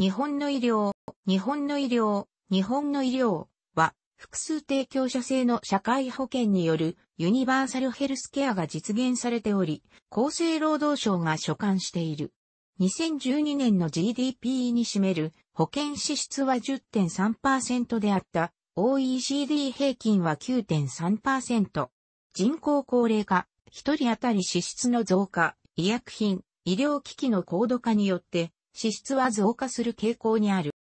日本の医療、日本の医療、日本の医療は、複数提供者制の社会保険によるユニバーサルヘルスケアが実現されており、厚生労働省が所管している。2012年の GDP に占める保険支出は10.3%であった OECD 平均は9.3%。人口高齢化、1人当たり支出の増加、医薬品、医療機器の高度化によって支出は増加する傾向にある。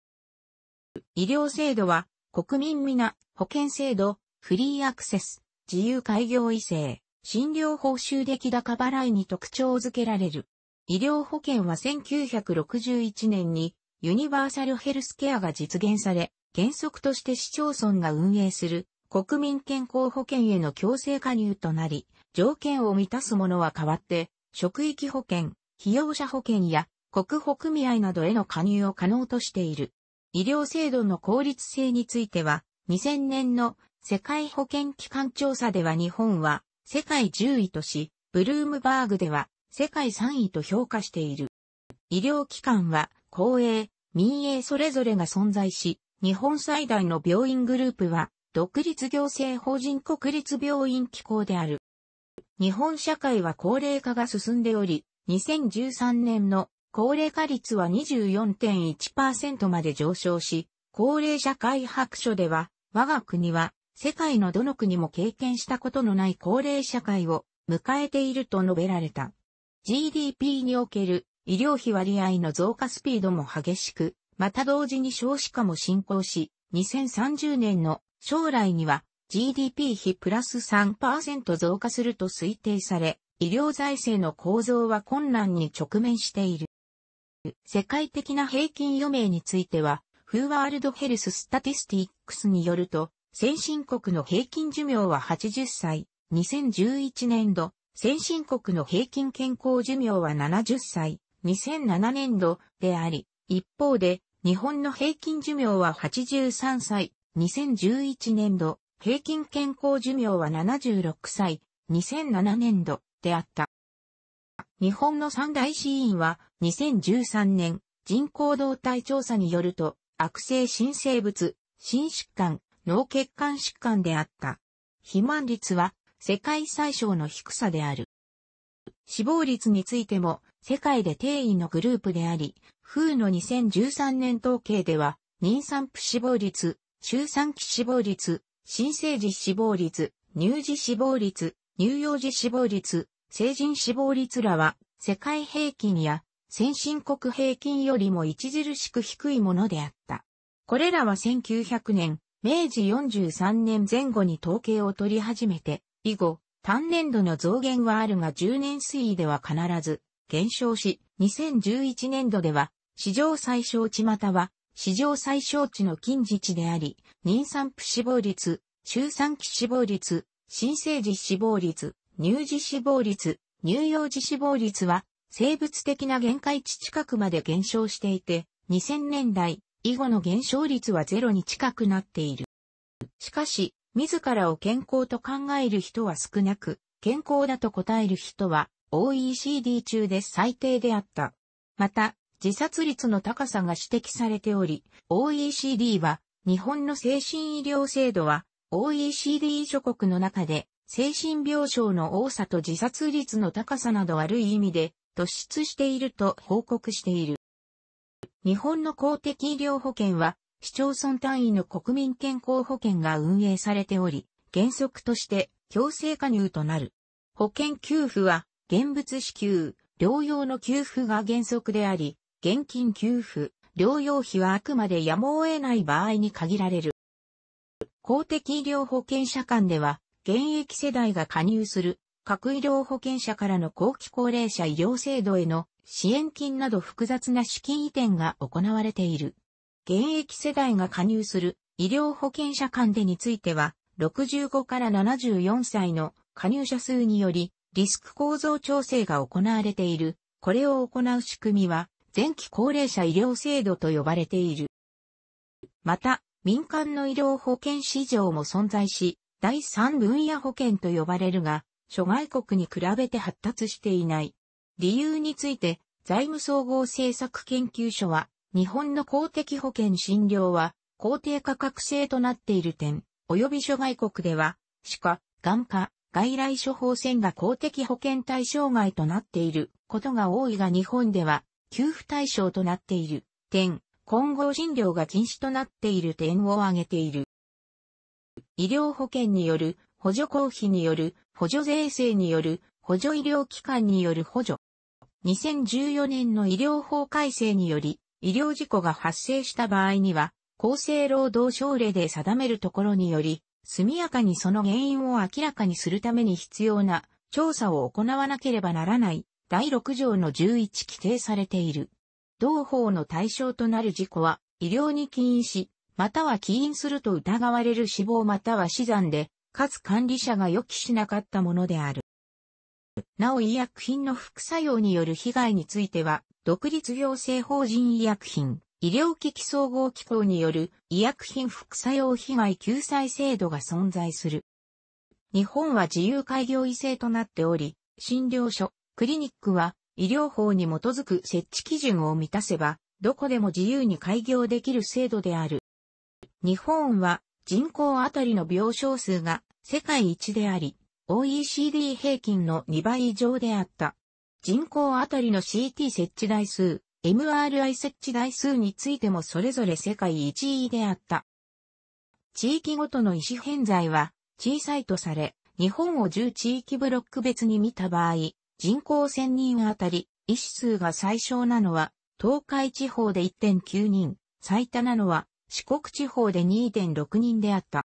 医療制度は、国民皆、保険制度、フリーアクセス、自由開業異性、診療報酬出来高払いに特徴づけられる。医療保険は1961年にユニバーサルヘルスケアが実現され、原則として市町村が運営する国民健康保険への強制加入となり、条件を満たすものは変わって、職域保険、費用者保険や国保組合などへの加入を可能としている。医療制度の効率性については、2000年の世界保健機関調査では日本は世界10位とし、ブルームバーグでは世界3位と評価している。医療機関は公営、民営それぞれが存在し、日本最大の病院グループは独立行政法人国立病院機構である。日本社会は高齢化が進んでおり、2013年の高齢化率は24.1%まで上昇し、高齢社会白書では、我が国は世界のどの国も経験したことのない高齢社会を迎えていると述べられた。GDP における医療費割合の増加スピードも激しく、また同時に少子化も進行し、2030年の将来には GDP 比プラス3%増加すると推定され、医療財政の構造は困難に直面している。世界的な平均余命については、フーワールドヘルススタティスティックスによると、先進国の平均寿命は80歳、2011年度、先進国の平均健康寿命は70歳、2007年度であり、一方で、日本の平均寿命は83歳、2011年度、平均健康寿命は76歳、2007年度であった。日本の三大死因は2013年人口動態調査によると悪性新生物、心疾患、脳血管疾患であった。肥満率は世界最小の低さである。死亡率についても世界で定位のグループであり、風の2013年統計では妊産婦死亡率、周産期死亡率、新生児死亡率、乳児死亡率、乳幼児死亡率、成人死亡率らは、世界平均や先進国平均よりも著しく低いものであった。これらは1900年、明治43年前後に統計を取り始めて、以後、単年度の増減はあるが10年推移では必ず減少し、2011年度では、史上最小値または、史上最小値の近似値であり、妊産婦死亡率、周産期死亡率、新生児死亡率、乳児死亡率、乳幼児死亡率は、生物的な限界値近くまで減少していて、2000年代以後の減少率はゼロに近くなっている。しかし、自らを健康と考える人は少なく、健康だと答える人は OECD 中で最低であった。また、自殺率の高さが指摘されており、OECD は日本の精神医療制度は OECD 諸国の中で精神病床の多さと自殺率の高さなど悪い意味で突出していると報告している。日本の公的医療保険は市町村単位の国民健康保険が運営されており、原則として強制加入となる。保険給付は現物支給、療養の給付が原則であり、現金給付、療養費はあくまでやむを得ない場合に限られる。公的医療保険者間では、現役世代が加入する各医療保険者からの後期高齢者医療制度への支援金など複雑な資金移転が行われている。現役世代が加入する医療保険者間でについては、65から74歳の加入者数によりリスク構造調整が行われている。これを行う仕組みは前期高齢者医療制度と呼ばれている。また、民間の医療保険市場も存在し、第三分野保険と呼ばれるが、諸外国に比べて発達していない。理由について、財務総合政策研究所は、日本の公的保険診療は、公定価格制となっている点、及び諸外国では、歯科、眼科、外来処方箋が公的保険対象外となっていることが多いが日本では、給付対象となっている点、混合診療が禁止となっている点を挙げている。医療保険による補助公費による補助税制による補助医療機関による補助。2014年の医療法改正により、医療事故が発生した場合には、厚生労働省令で定めるところにより、速やかにその原因を明らかにするために必要な調査を行わなければならない第6条の11規定されている。同法の対象となる事故は医療に起因し、または起因すると疑われる死亡または死産で、かつ管理者が予期しなかったものである。なお医薬品の副作用による被害については、独立行政法人医薬品、医療機器総合機構による医薬品副作用被害救済制度が存在する。日本は自由開業医制となっており、診療所、クリニックは医療法に基づく設置基準を満たせば、どこでも自由に開業できる制度である。日本は人口あたりの病床数が世界一であり、OECD 平均の2倍以上であった。人口あたりの CT 設置台数、MRI 設置台数についてもそれぞれ世界一位であった。地域ごとの医師偏在は小さいとされ、日本を10地域ブロック別に見た場合、人口1000人あたり、医師数が最小なのは、東海地方で1.9人、最多なのは四国地方で2.6人であった。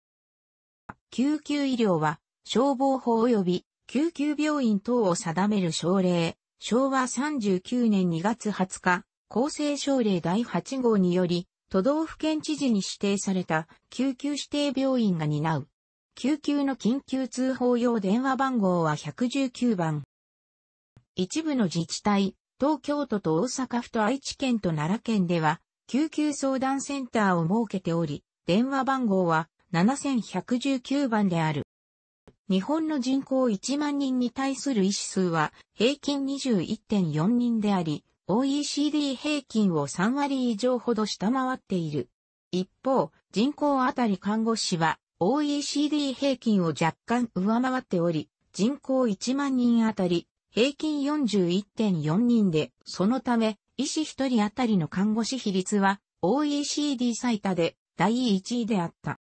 救急医療は、消防法及び救急病院等を定める省令、昭和39年2月20日、厚生省令第8号により、都道府県知事に指定された救急指定病院が担う。救急の緊急通報用電話番号は119番。一部の自治体、東京都と大阪府と愛知県と奈良県では、救急相談センターを設けており、電話番号は7119番である。日本の人口1万人に対する医師数は平均21.4人であり、OECD 平均を3割以上ほど下回っている。一方、人口あたり看護師は OECD 平均を若干上回っており、人口1万人あたり平均41.4人で、そのため医師1人当たりの看護師比率は OECD 最多で第1位であった。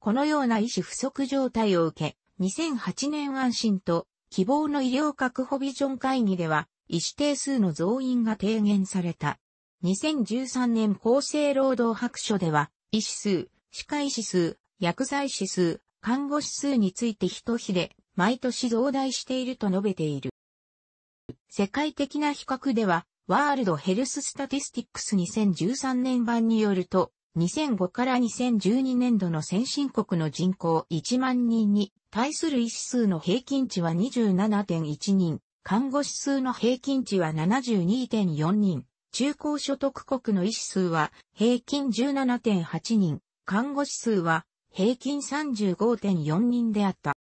このような医師不足状態を受け、2008年安心と希望の医療確保ビジョン会議では、医師定数の増員が提言された。2013年厚生労働白書では、医師数、歯科医師数、薬剤師数、看護師数について一比で、毎年増大していると述べている。世界的な比較では、ワールドヘルススタティスティックス2013年版によると、2005から2012年度の先進国の人口1万人に対する医師数の平均値は27.1人、看護師数の平均値は72.4人、中高所得国の医師数は平均17.8人、看護師数は平均35.4人であった。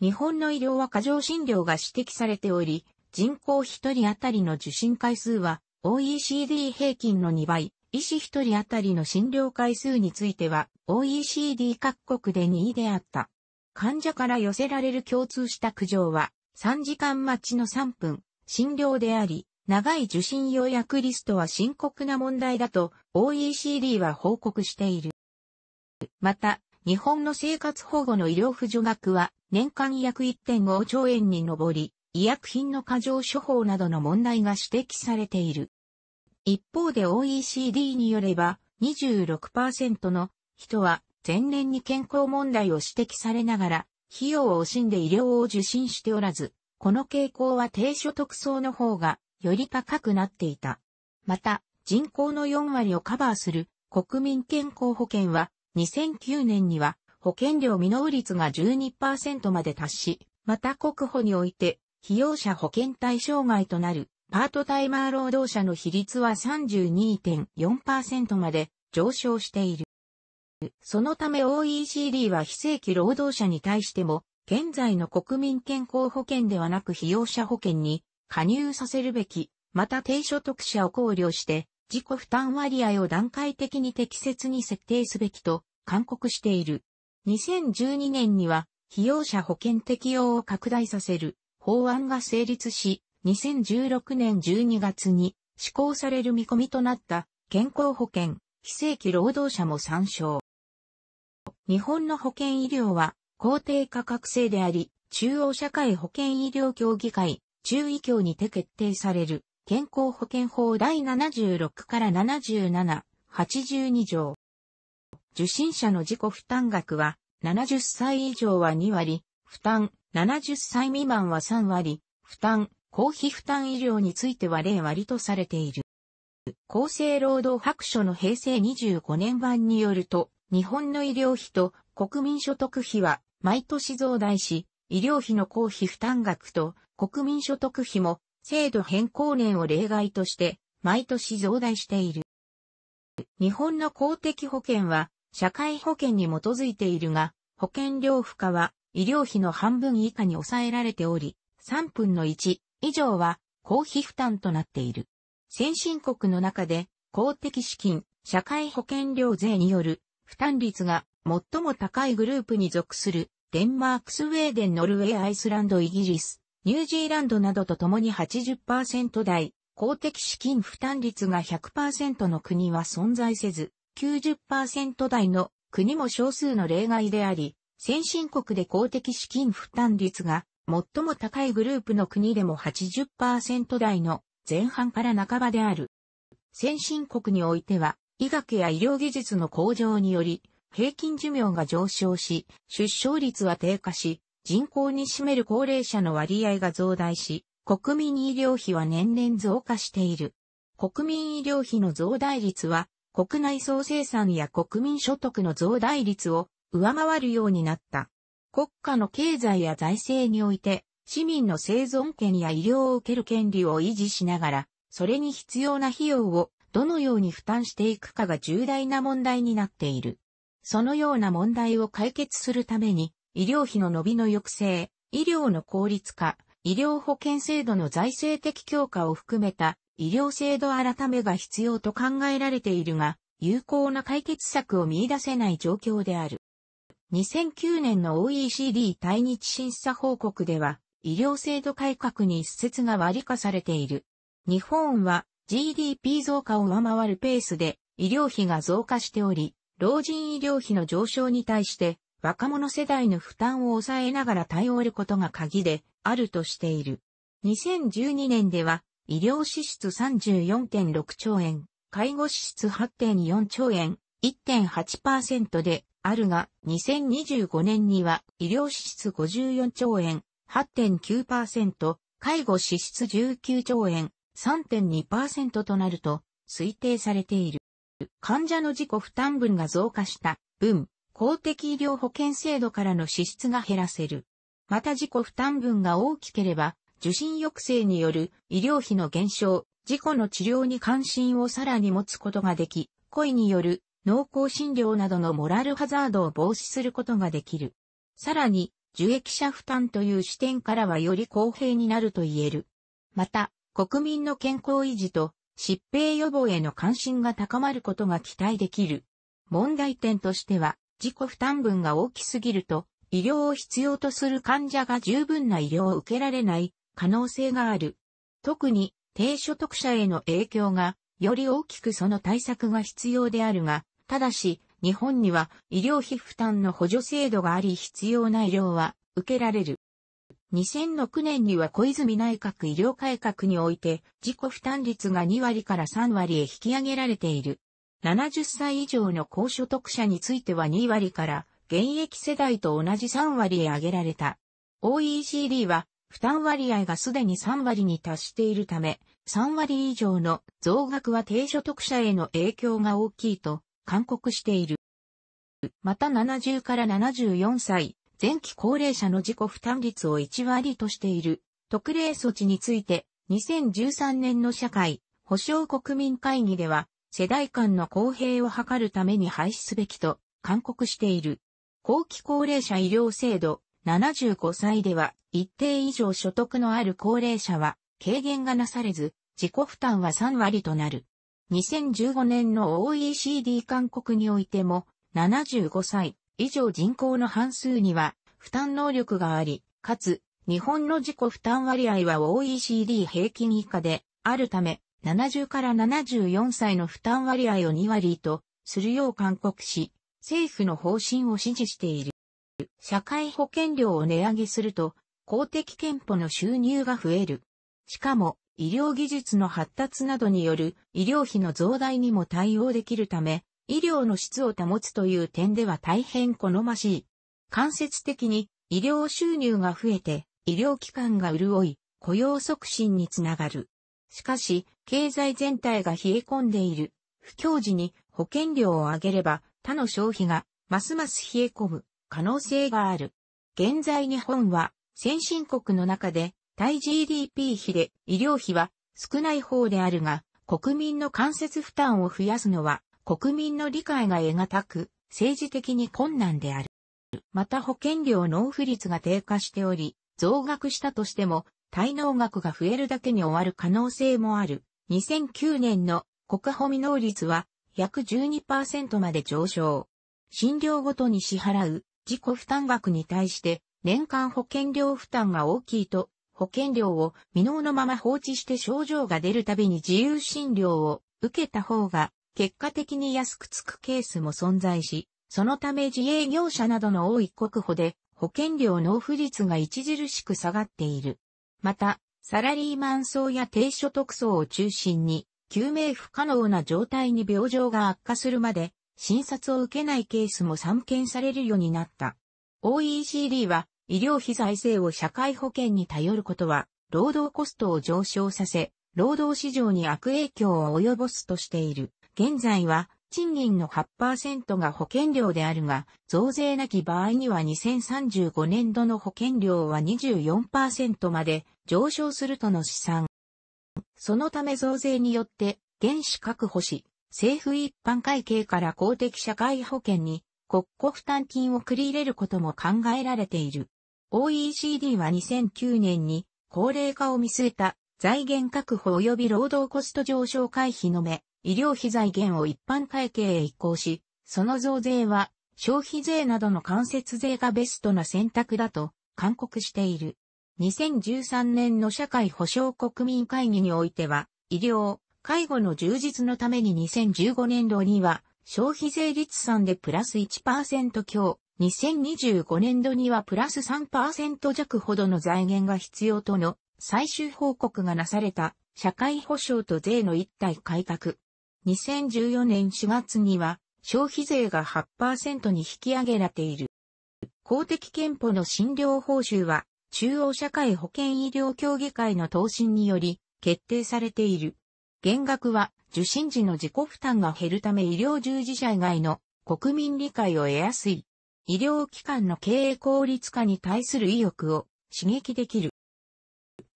日本の医療は過剰診療が指摘されており、人口1人当たりの受診回数は OECD 平均の2倍、医師1人当たりの診療回数については OECD 各国で2位であった。患者から寄せられる共通した苦情は3時間待ちの3分、診療であり、長い受診予約リストは深刻な問題だと OECD は報告している。また、日本の生活保護の医療扶助額は年間約1.5兆円に上り、医薬品の過剰処方などの問題が指摘されている。一方で OECD によれば26%の人は前年に健康問題を指摘されながら費用を惜しんで医療を受診しておらず、この傾向は低所得層の方がより高くなっていた。また、人口の4割をカバーする国民健康保険は2009年には保険料未納率が12%まで達し、また国保において被用者保険対象外となるパートタイマー労働者の比率は32.4%まで上昇している。そのため OECD は非正規労働者に対しても、現在の国民健康保険ではなく被用者保険に加入させるべき、また低所得者を考慮して、自己負担割合を段階的に適切に設定すべきと勧告している。2012年には、被用者保険適用を拡大させる法案が成立し、2016年12月に施行される見込みとなった健康保険、非正規労働者も参照。日本の保険医療は公定価格制であり、中央社会保険医療協議会、中医協にて決定される健康保険法第76から77、82条。受信者の自己負担額は70歳以上は2割、負担、70歳未満は3割、負担、公費負担医療については0割とされている。厚生労働白書の平成25年版によると、日本の医療費と国民所得費は毎年増大し、医療費の公費負担額と国民所得費も制度変更年を例外として毎年増大している。日本の公的保険は社会保険に基づいているが、保険料負荷は医療費の半分以下に抑えられており、3分の1以上は公費負担となっている。先進国の中で公的資金、社会保険料税による負担率が最も高いグループに属するデンマーク、スウェーデン、ノルウェー、アイスランド、イギリス、ニュージーランドなどと共に80%台、公的資金負担率が100%の国は存在せず、90%台の国も少数の例外であり、先進国で公的資金負担率が最も高いグループの国でも80%台の前半から半ばである。先進国においては、医学や医療技術の向上により、平均寿命が上昇し、出生率は低下し、人口に占める高齢者の割合が増大し、国民医療費は年々増加している。国民医療費の増大率は、国内総生産や国民所得の増大率を上回るようになった。国家の経済や財政において、市民の生存権や医療を受ける権利を維持しながら、それに必要な費用をどのように負担していくかが重大な問題になっている。そのような問題を解決するために、医療費の伸びの抑制、医療の効率化、医療保険制度の財政的強化を含めた医療制度改めが必要と考えられているが、有効な解決策を見出せない状況である。2009年の OECD 対日審査報告では、医療制度改革に一節が割り化されている。日本は GDP 増加を上回るペースで医療費が増加しており、老人医療費の上昇に対して若者世代の負担を抑えながら対応ることが鍵であるとしている。2012年では医療支出34.6兆円、介護支出8.4兆円、1.8%であるが、2025年には医療支出54兆円、8.9%、介護支出19兆円、3.2%となると推定されている。患者の自己負担分が増加した分、公的医療保険制度からの支出が減らせる。また自己負担分が大きければ、受診抑制による医療費の減少、事故の治療に関心をさらに持つことができ、故意による濃厚診療などのモラルハザードを防止することができる。さらに、受益者負担という視点からはより公平になると言える。また、国民の健康維持と疾病予防への関心が高まることが期待できる。問題点としては、自己負担分が大きすぎると、医療を必要とする患者が十分な医療を受けられない可能性がある。特に、低所得者への影響が、より大きくその対策が必要であるが、ただし、日本には医療費負担の補助制度があり必要な医療は受けられる。2006年には小泉内閣医療改革において自己負担率が2割から3割へ引き上げられている。70歳以上の高所得者については2割から現役世代と同じ3割へ上げられた。OECD は負担割合がすでに3割に達しているため、3割以上の増額は低所得者への影響が大きいと勧告している。また70から74歳、前期高齢者の自己負担率を1割としている特例措置について、2013年の社会保障国民会議では、世代間の公平を図るために廃止すべきと勧告している。後期高齢者医療制度75歳では一定以上所得のある高齢者は軽減がなされず自己負担は3割となる。2015年の OECD 勧告においても、75歳以上人口の半数には負担能力があり、かつ、日本の自己負担割合は OECD 平均以下であるため、70から74歳の負担割合を2割とするよう勧告し、政府の方針を支持している。社会保険料を値上げすると、公的憲保の収入が増える。しかも、医療技術の発達などによる医療費の増大にも対応できるため、医療の質を保つという点では大変好ましい。間接的に医療収入が増えて、医療機関が潤い、雇用促進につながる。しかし、経済全体が冷え込んでいる。不況時に保険料を上げれば他の消費がますます冷え込む可能性がある。現在日本は先進国の中で対 GDP 比で医療費は少ない方であるが、国民の間接負担を増やすのは国民の理解が得難く政治的に困難である。また保険料納付率が低下しており、増額したとしても、滞納額が増えるだけに終わる可能性もある。2009年の国保未納率は約12%まで上昇。診療ごとに支払う自己負担額に対して年間保険料負担が大きいと保険料を未納のまま放置して症状が出るたびに自由診療を受けた方が結果的に安くつくケースも存在し、そのため自営業者などの多い国保で保険料納付率が著しく下がっている。また、サラリーマン層や低所得層を中心に、救命不可能な状態に病状が悪化するまで、診察を受けないケースも散見されるようになった。OECD は、医療費財政を社会保険に頼ることは、労働コストを上昇させ、労働市場に悪影響を及ぼすとしている。現在は、賃金の8%が保険料であるが、増税なき場合には2035年度の保険料は24%まで上昇するとの試算。そのため増税によって、原資確保し、政府一般会計から公的社会保険に国庫負担金を繰り入れることも考えられている。OECD は2009年に高齢化を見据えた財源確保及び労働コスト上昇回避の目、医療費財源を一般会計へ移行し、その増税は消費税などの間接税がベストな選択だと勧告している。2013年の社会保障国民会議においては、医療、介護の充実のために2015年度には消費税率3でプラス1%強、2025年度にはプラス3%弱ほどの財源が必要との最終報告がなされた社会保障と税の一体改革。2014年4月には消費税が8%に引き上げられている。公的憲法の診療報酬は中央社会保険医療協議会の答申により決定されている。減額は受診時の自己負担が減るため医療従事者以外の国民理解を得やすい医療機関の経営効率化に対する意欲を刺激できる。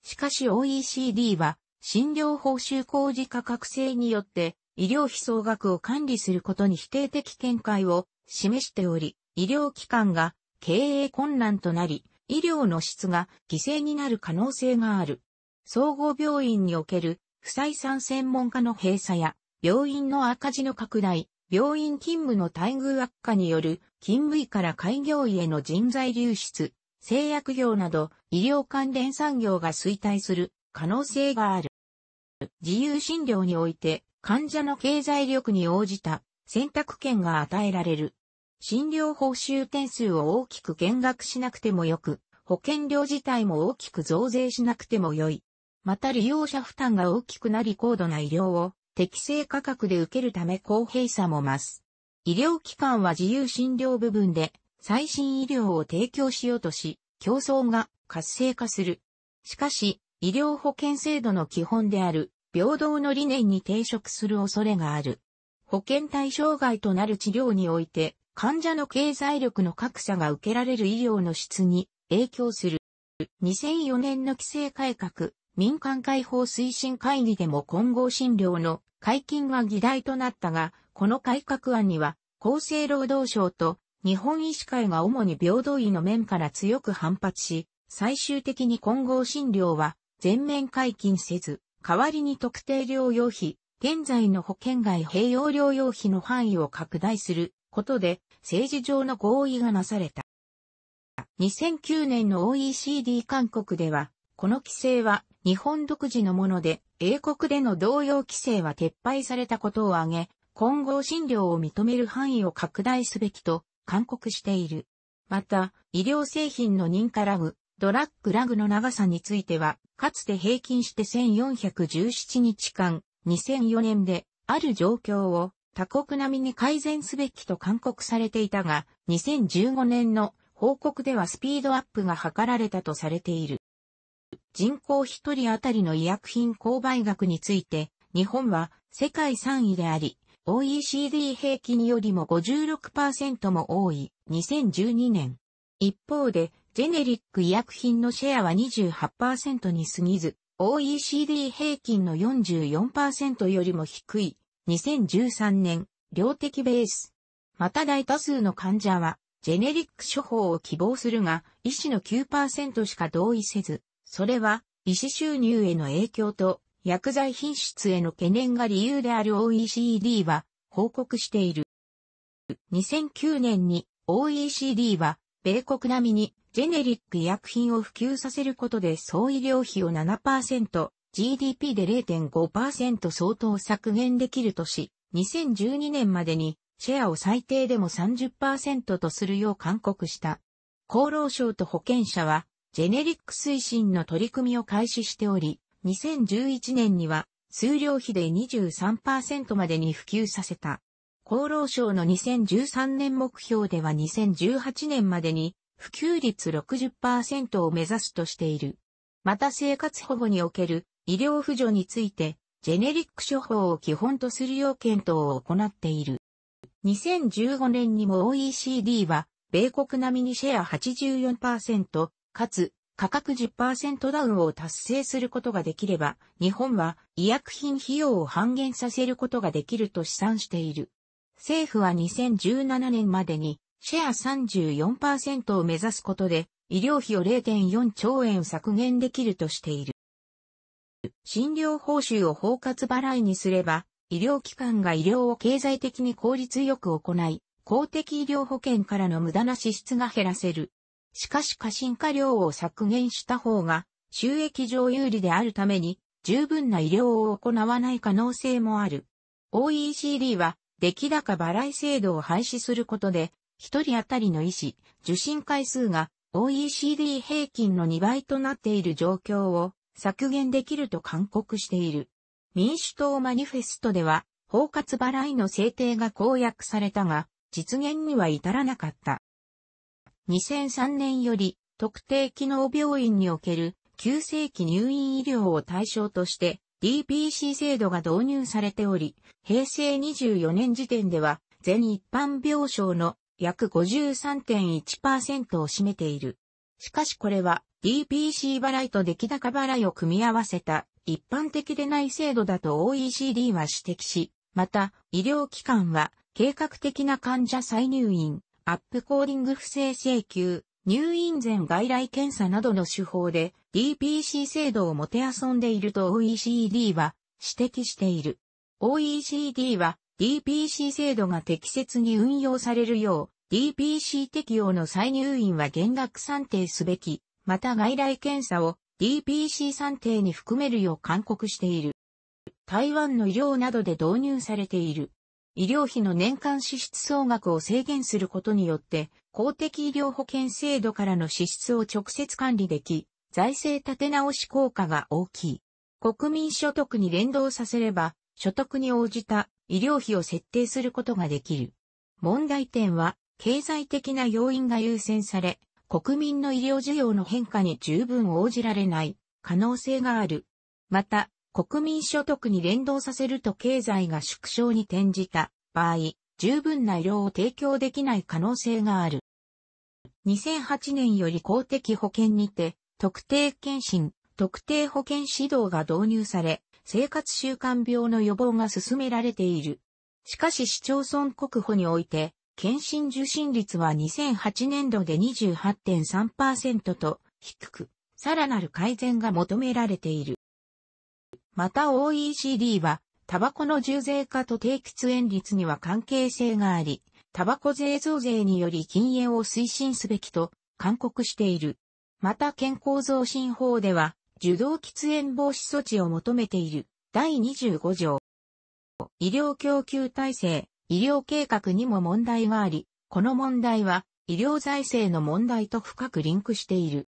しかし OECD は、診療報酬工事価格制によって、医療費総額を管理することに否定的見解を示しており、医療機関が経営困難となり、医療の質が犠牲になる可能性がある。総合病院における不採算専門家の閉鎖や病院の赤字の拡大、病院勤務の待遇悪化による勤務医から開業医への人材流出、製薬業など医療関連産業が衰退する可能性がある。自由診療において患者の経済力に応じた選択権が与えられる。診療報酬点数を大きく減額しなくてもよく、保険料自体も大きく増税しなくてもよい。また利用者負担が大きくなり高度な医療を適正価格で受けるため公平さも増す。医療機関は自由診療部分で最新医療を提供しようとし、競争が活性化する。しかし、医療保険制度の基本である平等の理念に抵触する恐れがある。保険対象外となる治療において、患者の経済力の格差が受けられる医療の質に影響する。2004年の規制改革、民間解放推進会議でも混合診療の解禁が議題となったが、この改革案には、厚生労働省と日本医師会が主に平等医の面から強く反発し、最終的に混合診療は全面解禁せず、代わりに特定療養費、現在の保険外併用療養費の範囲を拡大することで政治上の合意がなされた。2009年の OECD 勧告では、この規制は日本独自のもので、英国での同様規制は撤廃されたことを挙げ、混合診療を認める範囲を拡大すべきと、勧告している。また、医療製品の認可ラグ、ドラッグラグの長さについては、かつて平均して1417日間、2004年で、ある状況を他国並みに改善すべきと勧告されていたが、2015年の報告ではスピードアップが図られたとされている。人口1人当たりの医薬品購買額について、日本は世界3位であり、OECD 平均よりも56%も多い2012年。一方で、ジェネリック医薬品のシェアは28%に過ぎず、OECD 平均の44%よりも低い2013年、量的ベース。また大多数の患者は、ジェネリック処方を希望するが、医師の9%しか同意せず、それは、医師収入への影響と、薬剤品質への懸念が理由である OECD は、報告している。2009年に OECD は、米国並みにジェネリック医薬品を普及させることで総医療費を7%、GDP で0.5%相当削減できるとし、2012年までにシェアを最低でも30%とするよう勧告した。厚労省と保険者はジェネリック推進の取り組みを開始しており、2011年には数量比で23%までに普及させた。厚労省の2013年目標では2018年までに普及率60%を目指すとしている。また生活保護における医療扶助について、ジェネリック処方を基本とする要検討を行っている。2015年にも OECD は、米国並みにシェア84%、かつ、価格10%ダウンを達成することができれば、日本は医薬品費用を半減させることができると試算している。政府は2017年までにシェア34%を目指すことで医療費を0.4兆円削減できるとしている。診療報酬を包括払いにすれば、医療機関が医療を経済的に効率よく行い、公的医療保険からの無駄な支出が減らせる。しかし過信化量を削減した方が収益上有利であるために十分な医療を行わない可能性もある。OECD は出来高払い制度を廃止することで一人当たりの医師、受診回数が OECD 平均の2倍となっている状況を削減できると勧告している。民主党マニフェストでは包括払いの制定が公約されたが実現には至らなかった。2003年より特定機能病院における急性期入院医療を対象として DPC 制度が導入されており、平成24年時点では全一般病床の約53.1%を占めている。しかしこれは DPC 払いと出来高払いを組み合わせた一般的でない制度だと OECD は指摘し、また医療機関は計画的な患者再入院、アップコーディング不正請求、入院前外来検査などの手法で DPC 制度をもてあそんでいると OECD は指摘している。OECD は DPC 制度が適切に運用されるよう DPC 適用の再入院は減額算定すべき、また外来検査を DPC 算定に含めるよう勧告している。台湾の医療などで導入されている医療費の年間支出総額を制限することによって、公的医療保険制度からの支出を直接管理でき、財政立て直し効果が大きい。国民所得に連動させれば、所得に応じた医療費を設定することができる。問題点は、経済的な要因が優先され、国民の医療需要の変化に十分応じられない可能性がある。また、国民所得に連動させると経済が縮小に転じた場合、十分な医療を提供できない可能性がある。2008年より公的保険にて、特定検診、特定保険指導が導入され、生活習慣病の予防が進められている。しかし市町村国保において、検診受診率は2008年度で28.3%と低く、さらなる改善が求められている。また OECD は、タバコの重税化と低喫煙率には関係性があり、タバコ税増税により禁煙を推進すべきと、勧告している。また健康増進法では、受動喫煙防止措置を求めている。第25条。医療供給体制、医療計画にも問題があり、この問題は医療財政の問題と深くリンクしている。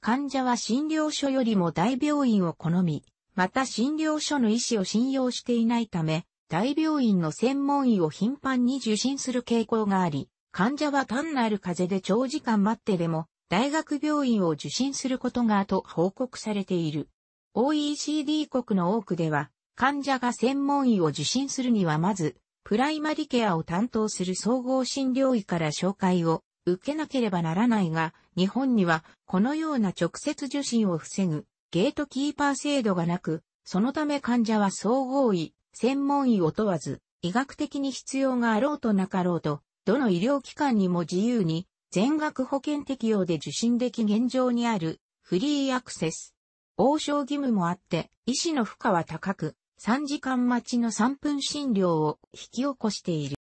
患者は診療所よりも大病院を好み、また診療所の医師を信用していないため、大病院の専門医を頻繁に受診する傾向があり、患者は単なる風邪で長時間待ってでも、大学病院を受診することがと報告されている。OECD 国の多くでは、患者が専門医を受診するにはまず、プライマリケアを担当する総合診療医から紹介を受けなければならないが、日本にはこのような直接受診を防ぐゲートキーパー制度がなく、そのため患者は総合医、専門医を問わず、医学的に必要があろうとなかろうと、どの医療機関にも自由に、全額保険適用で受診でき現状にある、フリーアクセス。応召義務もあって、医師の負荷は高く、3時間待ちの3分診療を引き起こしている。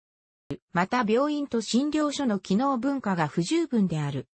また病院と診療所の機能分化が不十分である。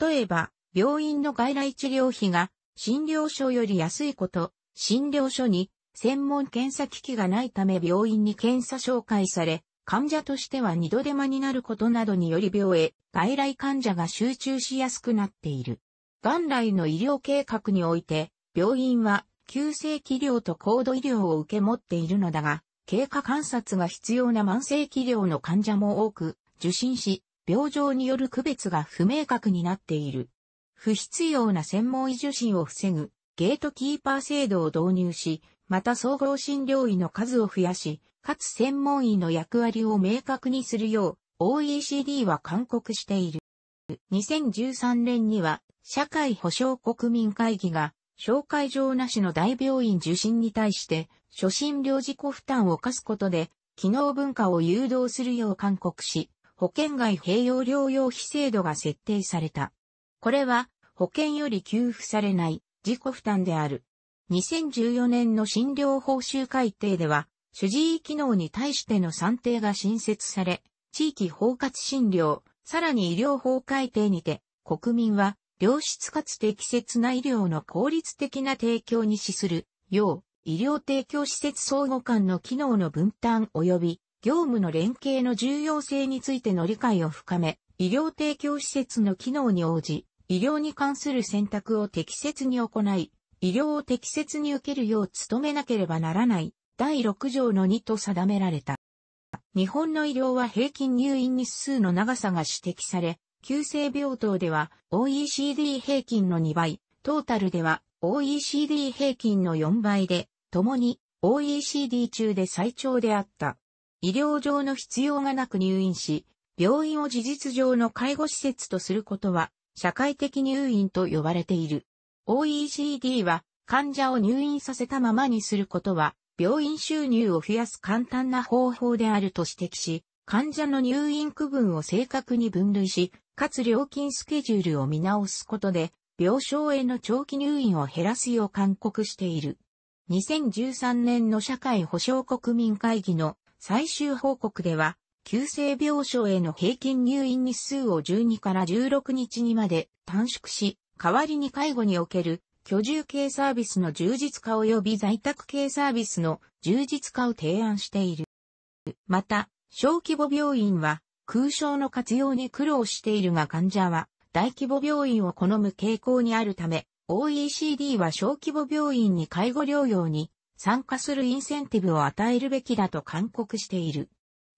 例えば、病院の外来治療費が診療所より安いこと、診療所に専門検査機器がないため病院に検査紹介され、患者としては二度手間になることなどにより病へ外来患者が集中しやすくなっている。元来の医療計画において、病院は急性気療と高度医療を受け持っているのだが、経過観察が必要な慢性気療の患者も多く、受診し、病状による区別が不明確になっている。不必要な専門医受診を防ぐゲートキーパー制度を導入し、また総合診療医の数を増やし、かつ専門医の役割を明確にするよう OECD は勧告している。2013年には社会保障国民会議が紹介状なしの大病院受診に対して初診療自己負担を課すことで機能文化を誘導するよう勧告し、保険外併用療養費制度が設定された。これは保険より給付されない自己負担である。2014年の診療報酬改定では、主治医機能に対しての算定が新設され、地域包括診療、さらに医療法改定にて、国民は良質かつ適切な医療の効率的な提供に資する、よう、医療提供施設相互間の機能の分担及び、業務の連携の重要性についての理解を深め、医療提供施設の機能に応じ、医療に関する選択を適切に行い、医療を適切に受けるよう努めなければならない第6条の2と定められた。日本の医療は平均入院日数の長さが指摘され、急性病棟では OECD 平均の2倍、トータルでは OECD 平均の4倍で、共に OECD 中で最長であった。医療上の必要がなく入院し、病院を事実上の介護施設とすることは社会的入院と呼ばれている。OECD は患者を入院させたままにすることは病院収入を増やす簡単な方法であると指摘し、患者の入院区分を正確に分類し、かつ料金スケジュールを見直すことで、病床への長期入院を減らすよう勧告している。2013年の社会保障国民会議の最終報告では、急性病床への平均入院日数を12から16日にまで短縮し、代わりに介護における居住系サービスの充実化及び在宅系サービスの充実化を提案している。また、小規模病院は空床の活用に苦労しているが患者は大規模病院を好む傾向にあるため、OECD は小規模病院に介護療養に参加するインセンティブを与えるべきだと勧告している。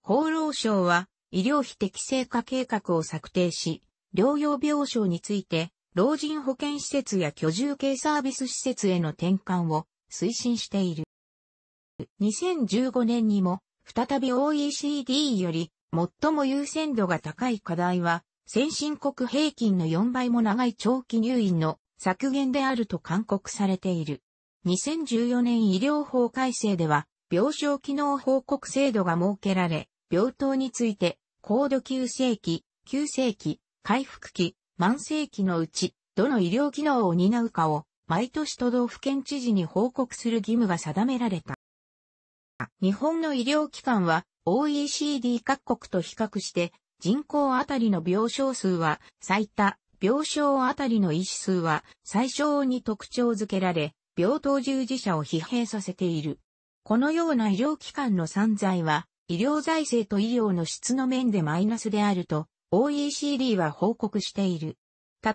厚労省は医療費適正化計画を策定し、療養病床について、老人保健施設や居住系サービス施設への転換を推進している。2015年にも、再び OECD より最も優先度が高い課題は、先進国平均の4倍も長い長期入院の削減であると勧告されている。2014年医療法改正では、病床機能報告制度が設けられ、病棟について、高度急性期、急性期、回復期、慢性期のうち、どの医療機能を担うかを、毎年都道府県知事に報告する義務が定められた。日本の医療機関は OECD 各国と比較して人口あたりの病床数は最多、病床あたりの医師数は最小に特徴づけられ、病棟従事者を疲弊させている。このような医療機関の散在は医療財政と医療の質の面でマイナスであると OECD は報告している。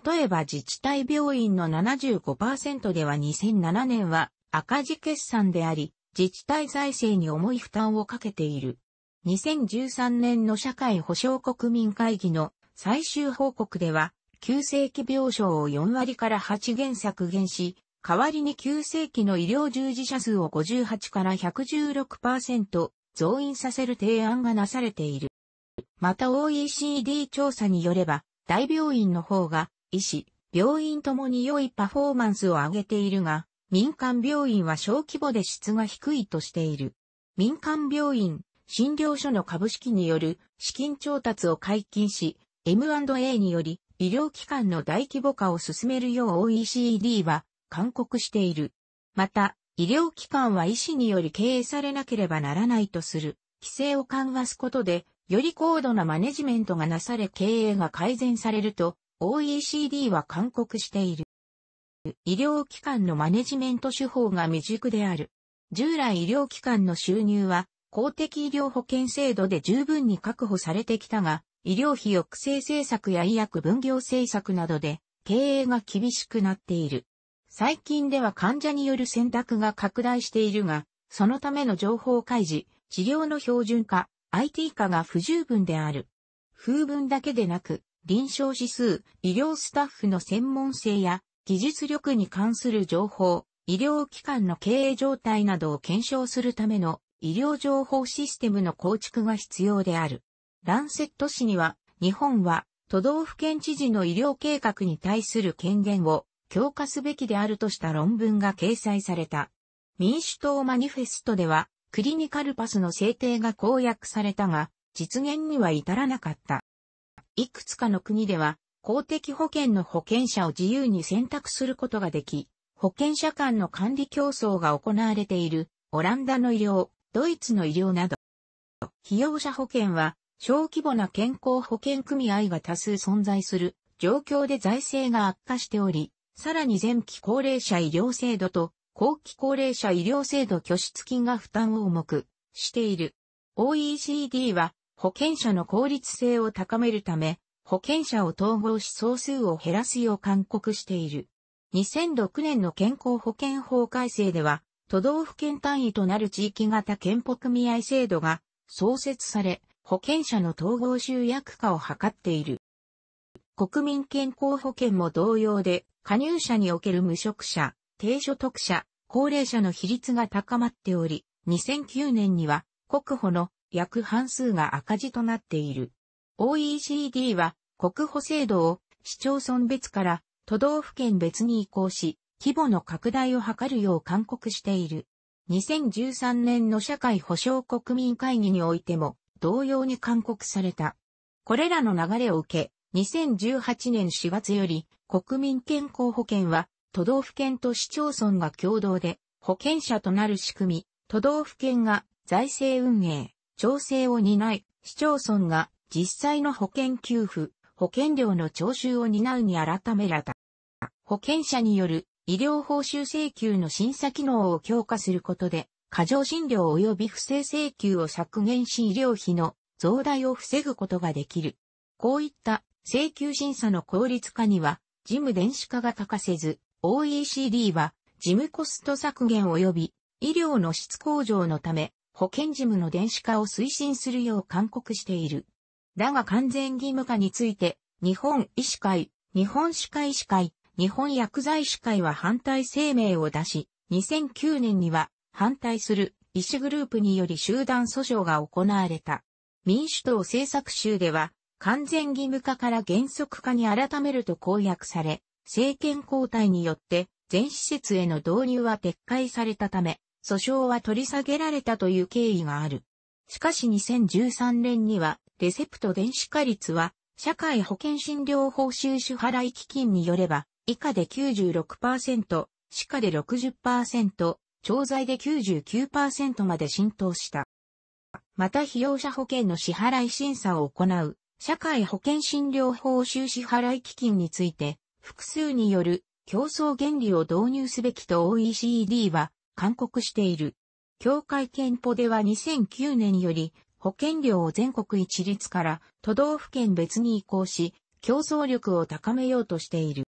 例えば自治体病院の75%では2007年は赤字決算であり、自治体財政に重い負担をかけている。2013年の社会保障国民会議の最終報告では、急性期病床を4割から8減削減し、代わりに急性期の医療従事者数を58から116%増員させる提案がなされている。また OECD 調査によれば、大病院の方が、医師、病院ともに良いパフォーマンスを上げているが、民間病院は小規模で質が低いとしている。民間病院、診療所の株式による資金調達を解禁し、M&A により医療機関の大規模化を進めるよう OECD は勧告している。また、医療機関は医師により経営されなければならないとする規制を緩和すことで、より高度なマネジメントがなされ経営が改善されると OECD は勧告している。医療機関のマネジメント手法が未熟である。従来医療機関の収入は公的医療保険制度で十分に確保されてきたが、医療費抑制政策や医薬分業政策などで経営が厳しくなっている。最近では患者による選択が拡大しているが、そのための情報開示、治療の標準化、IT 化が不十分である。風文だけでなく、臨床指数、医療スタッフの専門性や、技術力に関する情報、医療機関の経営状態などを検証するための医療情報システムの構築が必要である。ランセット市には、日本は都道府県知事の医療計画に対する権限を強化すべきであるとした論文が掲載された。民主党マニフェストでは、クリニカルパスの制定が公約されたが、実現には至らなかった。いくつかの国では、公的保険の保険者を自由に選択することができ、保険者間の管理競争が行われている、オランダの医療、ドイツの医療など。被用者保険は、小規模な健康保険組合が多数存在する状況で財政が悪化しており、さらに前期高齢者医療制度と後期高齢者医療制度拠出金が負担を重くしている。OECD は保険者の効率性を高めるため、保険者を統合し総数を減らすよう勧告している。2006年の健康保険法改正では、都道府県単位となる地域型健保組合制度が創設され、保険者の統合集約化を図っている。国民健康保険も同様で、加入者における無職者、低所得者、高齢者の比率が高まっており、2009年には国保の約半数が赤字となっている。OECD は国保制度を市町村別から都道府県別に移行し、規模の拡大を図るよう勧告している。2013年の社会保障国民会議においても同様に勧告された。これらの流れを受け、2018年4月より国民健康保険は、都道府県と市町村が共同で保険者となる仕組み、都道府県が財政運営、調整を担い、市町村が実際の保険給付、保険料の徴収を担うに改められた。保険者による医療報酬請求の審査機能を強化することで、過剰診療及び不正請求を削減し医療費の増大を防ぐことができる。こういった請求審査の効率化には、事務電子化が欠かせず、OECD は事務コスト削減及び医療の質向上のため、保険事務の電子化を推進するよう勧告している。だが完全義務化について、日本医師会、日本歯科医師会、日本薬剤師会は反対声明を出し、2009年には反対する医師グループにより集団訴訟が行われた。民主党政策州では完全義務化から原則化に改めると公約され、政権交代によって全施設への導入は撤回されたため、訴訟は取り下げられたという経緯がある。しかし2013年には、レセプト電子化率は、社会保険診療報酬支払基金によれば、以下で96%、歯科で60%、調剤で99%まで浸透した。また、費用者保険の支払い審査を行う社会保険診療報酬支払基金について、複数による競争原理を導入すべきと OECD は勧告している。協会憲法では2009年より保険料を全国一律から都道府県別に移行し、競争力を高めようとしている。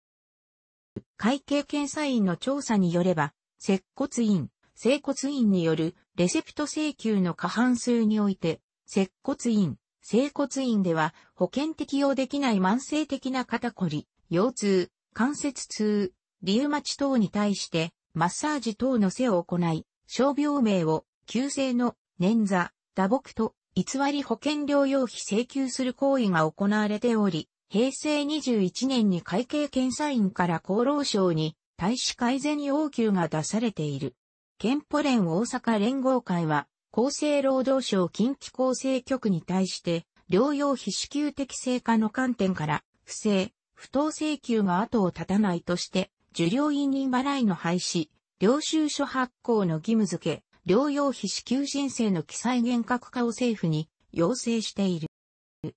会計検査院の調査によれば、接骨院、整骨院によるレセプト請求の過半数において、接骨院、整骨院では保険適用できない慢性的な肩こり、腰痛、関節痛、リウマチ等に対してマッサージ等の背を行い、傷病名を急性の捻挫、打撲と偽り保険療養費請求する行為が行われており、平成21年に会計検査院から厚労省に対し改善要求が出されている。憲法連大阪連合会は厚生労働省近畿厚生局に対して、療養費支給適正化の観点から、不正、不当請求が後を絶たないとして、受領委任払いの廃止、領収書発行の義務付け、療養費支給申請の記載厳格化を政府に要請している。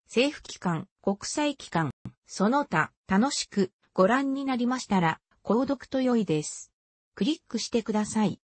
政府機関、国際機関、その他、楽しくご覧になりましたら、購読と良いです。クリックしてください。